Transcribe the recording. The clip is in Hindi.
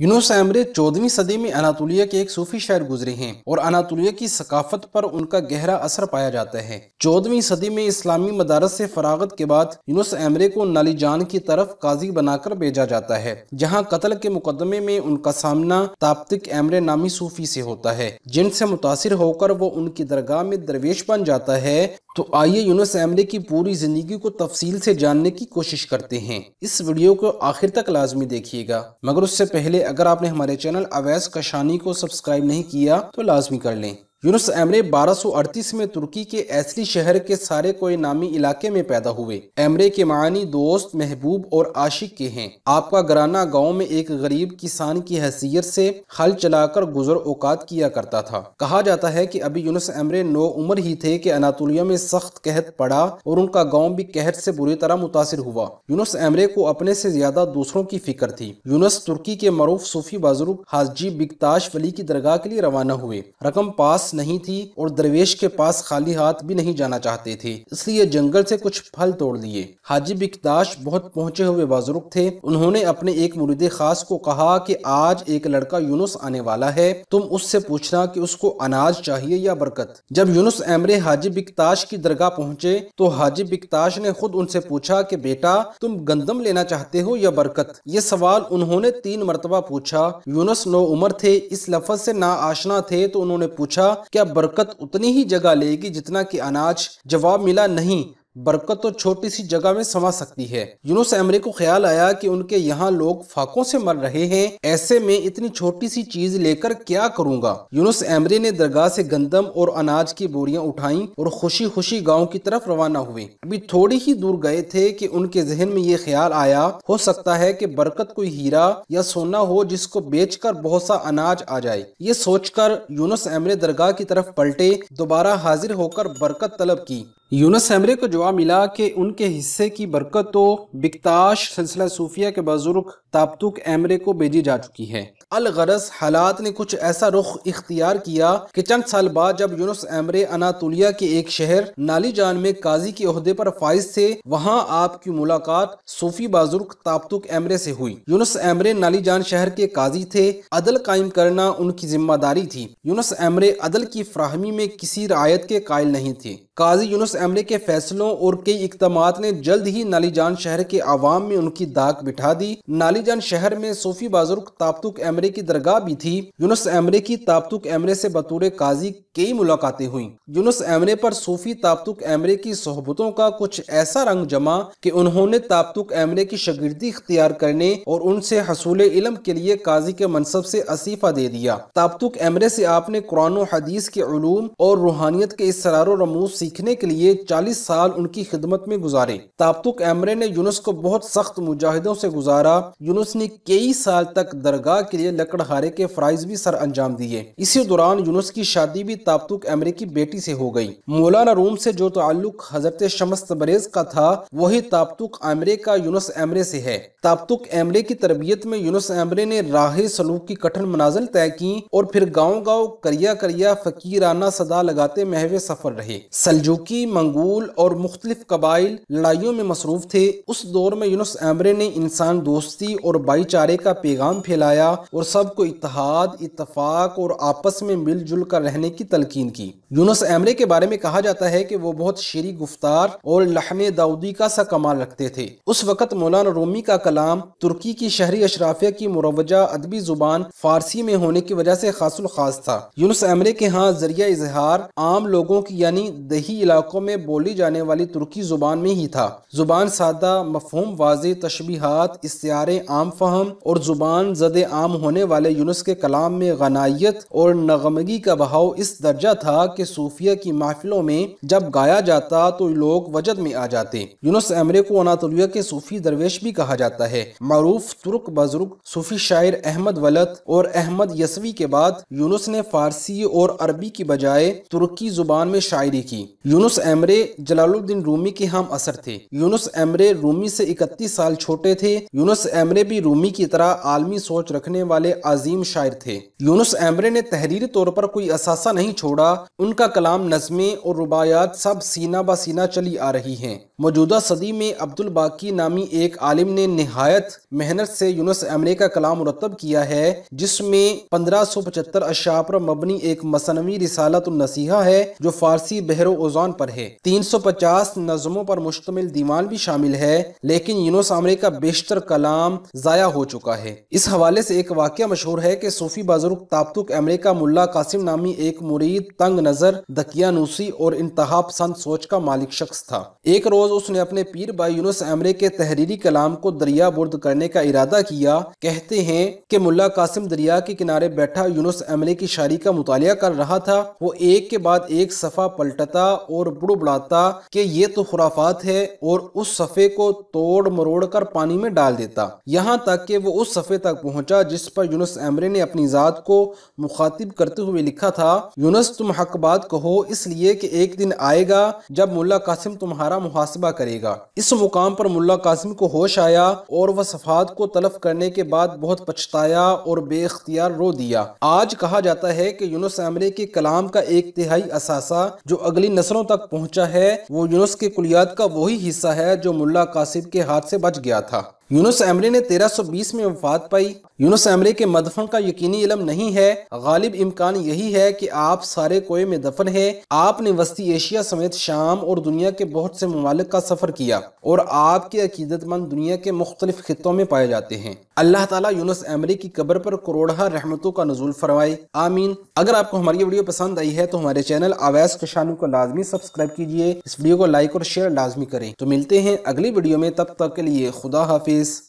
यूनुस एमरे चौदहवीं सदी में अनातुलिया के एक सूफी शायर गुजरे हैं और अनातुलिया की सकाफत पर उनका गहरा असर पाया जाता है चौदहवीं सदी में इस्लामी मदारस से फरागत के बाद यूनुस एमरे को नालीजान की तरफ काजी बनाकर भेजा जाता है जहां कत्ल के मुकदमे में उनका सामना ताप्तिक एमरे नामी सूफी से होता है जिनसे मुतासर होकर वो उनकी दरगाह में दरवेश बन जाता है तो आइए यूनुस एमरे की पूरी जिंदगी को तफसील से जानने की कोशिश करते हैं इस वीडियो को आखिर तक लाजमी देखिएगा मगर उससे पहले अगर आपने हमारे चैनल अवैस कशानी को सब्सक्राइब नहीं किया तो लाजमी कर लें यूनुस एमरे 1238 में तुर्की के एसरी शहर के सारे कोई नामी इलाके में पैदा हुए एमरे के मानी दोस्त महबूब और आशिक के हैं आपका घराना गांव में एक गरीब किसान की हैसियत से हल चलाकर गुजर औकात किया करता था कहा जाता है कि अभी यूनुस एमरे नौ उम्र ही थे कि अनातोलिया में सख्त कहत पड़ा और उनका गाँव भी कहत से बुरी तरह मुतासर हुआ यूनुस एमरे को अपने से ज्यादा दूसरों की फिक्र थी यूनुस तुर्की के मरूफ सूफी बाजरूब हाजी बिगताश वली की दरगाह के लिए रवाना हुए रकम पास पास नहीं थी और दरवेश के पास खाली हाथ भी नहीं जाना चाहते थे इसलिए जंगल से कुछ फल तोड़ लिए हाजी बिकदाश बहुत पहुंचे हुए बुजुर्ग थे उन्होंने अपने एक मुरीद खास को कहा कि आज एक लड़का यूनुस आने वाला है तुम उससे पूछना कि उसको अनाज चाहिए या बरकत जब यूनुस एमरे हाजी बिकताश की दरगाह पहुंचे तो हाजी बिकताश ने खुद उनसे पूछा कि बेटा तुम गंदम लेना चाहते हो या बरकत ये सवाल उन्होंने तीन मरतबा पूछा यूनुस नौ उम्र थे इस लफज से ना आशना थे तो उन्होंने पूछा क्या बरकत उतनी ही जगह लेगी जितना कि अनाज जवाब मिला नहीं बरकत तो छोटी सी जगह में समा सकती है यूनुस एमरे को ख्याल आया कि उनके यहाँ लोग फाकों से मर रहे हैं ऐसे में इतनी छोटी सी चीज लेकर क्या करूँगा यूनुस एमरे ने दरगाह से गंदम और अनाज की बोरियां उठाई और खुशी खुशी गाँव की तरफ रवाना हुए अभी थोड़ी ही दूर गए थे कि उनके जहन में ये ख्याल आया हो सकता है की बरकत कोई हीरा या सोना हो जिसको कर बहुत सा अनाज आ जाए ये सोचकर यूनुस एमरे दरगाह की तरफ पलटे दोबारा हाजिर होकर बरकत तलब की यूनस हेमरे को जवाब मिला कि उनके हिस्से की बरकत तो बिकताश सिलसिला सूफिया के बुजुर्ग ताबतुक एमरे को भेजी जा चुकी है अलगरस हालात ने कुछ ऐसा रुख इख्तियार किया कि चंद साल बाद जब यूनुस एमरे अनातुलिया के एक शहर नालीजान में काजी के अहदे पर फाइज थे वहां आपकी मुलाकात सूफी बाजुर्ग ताबतुक एमरे से हुई यूनुस एमरे नालीजान शहर के काजी थे अदल कायम करना उनकी जिम्मेदारी थी यूनुस एमरे अदल की फ्राहमी में किसी रियायत के कायल नहीं थे काजी यूनुस एमरे के फैसलों और कई इकदाम ने जल्द ही नालीजान शहर के आवाम में उनकी दाग बिठा दी नाली अलीजान शहर में सूफी बाजुर्ग ताबतुक एमरे की दरगाह भी थी यूनुस एमरे की ताबतुक एमरे से बतौर काजी कई मुलाकातें हुई यूनुस एमरे पर सूफी ताबतुक एमरे की सोहबतों का कुछ ऐसा रंग जमा कि उन्होंने ताबतुक एमरे की शगिर्दी इख्तियार करने और उनसे हसूल इलम के लिए काजी के मनसब से असीफा दे दिया ताबतुक एमरे से आपने कुरान हदीस के ूम और रूहानियत के इसरार रमूज सीखने के लिए चालीस साल उनकी खिदमत में गुजारे ताबतुक एमरे ने यूनुस को बहुत सख्त मुजाहिदों से गुजारा यूनुस ने कई साल तक दरगाह के लिए लकड़हारे के फ़राइज भी सर अंजाम दिए इसी दौरान यूनुस की शादी भी ताबतुक अमरीकी बेटी से हो गई मौलाना रूम से जो ताल्लुक हजरत शमस तबरेज का था वही ताबतुक आमरे का यूनुस एमरे से है ताबतुक एमरे की तरबियत में यूनुस एमरे ने राह सलूक की कठिन मनाजिल तय की और फिर गाँव गाँव करिया करिया फकीराना सदा लगाते महवे सफर रहे सलजुकी मंगोल और मुख्तलिफ कबाइल लड़ाइयों में मसरूफ थे उस दौर में यूनुस एमरे ने इंसान दोस्ती और भाईचारे का पैगाम फैलाया और सबको इतिहाद इतफाक और आपस में मिलजुल कर रहने की तलकीन की यूनस एमरे के बारे में कहा जाता है की वो बहुत शेरी गुफ्तार और लहन दाऊदी का सा कमाल रखते थे उस वक़्त मौलाना रोमी का कलाम तुर्की की शहरी अशराफिया की मुरवजा अदबी जुबान फारसी में होने की वजह से खासुल खास था यूनस एमरे के यहाँ जरिया इजहार आम लोगों की यानी दही इलाकों में बोली जाने वाली तुर्की जुबान में ही था जुबान सादा मफहम वाज तशबीहात इस्तारे आम फहम और जुबान जद आम होने वाले यूनुस के कलाम में गनाइत और नगमगी का बहाव इस दर्जा था कि सूफिया की महफिलों में जब गाया जाता तो लोग वजद में आ जाते यूनुस अमरे को अनातुलिया के सूफी दरवेश भी कहा जाता है मरूफ तुर्क बजुर्ग सूफी शायर अहमद वलत और अहमद यसवी के बाद यूनुस ने फारसी और अरबी की बजाय तुर्की जुबान में शायरी की यूनुस एमरे जलालुद्दीन रूमी के हम असर थे यूनुस एमरे रूमी से इकतीस साल छोटे थे यूनुस एमरे एमरे भी रूमी की तरह आलमी सोच रखने वाले अजीम शायर थे यूनुस एमरे ने तहरीरी तौर पर कोई असासा नहीं छोड़ा उनका कलाम नज़में और रुबायात सब सीना ब सीना चली आ रही हैं मौजूदा सदी में अब्दुल बाकी नामी एक आलिम ने नहायत मेहनत से यूनुस एमरे का कलाम मुरतब किया है जिसमें पंद्रह सौ पचहत्तर अशा पर मबनी एक मसनवी रिसालत नसीहा है जो फारसी बहरो ओजान पर है तीन सौ पचास नज़मों पर मुश्तमिल दीवान भी शामिल है लेकिन यूनुस एमरे का बेशतर कलाम जाया हो चुका है इस हवाले से एक वाक्य मशहूर है कि सूफी बाजुर्ग ताबतुक अमेरिका का मुल्ला कासिम नामी एक मुरीद तंग नजर दकियानूसी और इंतहा पसंद सोच का मालिक शख्स था एक रोज उसने अपने पीर बाई यूनुस अमरे के तहरीरी कलाम को दरिया बुर्द करने का इरादा किया कहते हैं कि मुल्ला कासिम दरिया के किनारे बैठा यूनुस अमरे की शायरी का मुताल कर रहा था वो एक के बाद एक सफ़ा पलटता और बुड़बुड़ाता कि ये तो खुराफात है और उस सफ़े को तोड़ मरोड़ कर पानी में डाल देता यहाँ तक कि वो उस सफ़े तक पहुँचा जिस पर यूनस एमरे ने अपनी ज़ात को मुखातिब करते हुए लिखा था यूनस तुम हक बात कहो इसलिए कि एक दिन आएगा जब मुल्ला कासिम तुम्हारा मुहासबा करेगा इस मुकाम पर मुल्ला कासिम को होश आया और वह सफात को तलफ करने के बाद बहुत पछताया और बेख्तियार रो दिया आज कहा जाता है कि यूनस एमरे के कलाम का एक तिहाई असासा जो अगली नस्लों तक पहुँचा है वो यूनस के कुलियात का वही हिस्सा है जो मुला कासिम के हाथ से बच गया था यूनुस एमरे ने 1320 में वफात पाई यूनुस एमरे के मदफन का यकीनी इलम नहीं है गालिब इम्कान यही है कि आप सारे कोए में दफन है आपने वस्ती एशिया समेत शाम और दुनिया के बहुत से ममालिक का सफ़र किया और आपके अकीदतमंद दुनिया के मुख्तलिफ खितों में पाए जाते हैं अल्लाह ताला यूनुस एमरे की कब्र पर करोड़ा रहमतों का नजूल फरमाए आमीन अगर आपको हमारी वीडियो पसंद आई है तो हमारे चैनल अवैस कशानू को लाजमी सब्सक्राइब कीजिए इस वीडियो को लाइक और शेयर लाजमी करें तो मिलते हैं अगली वीडियो में तब तक के लिए खुदा हाफिज vocês.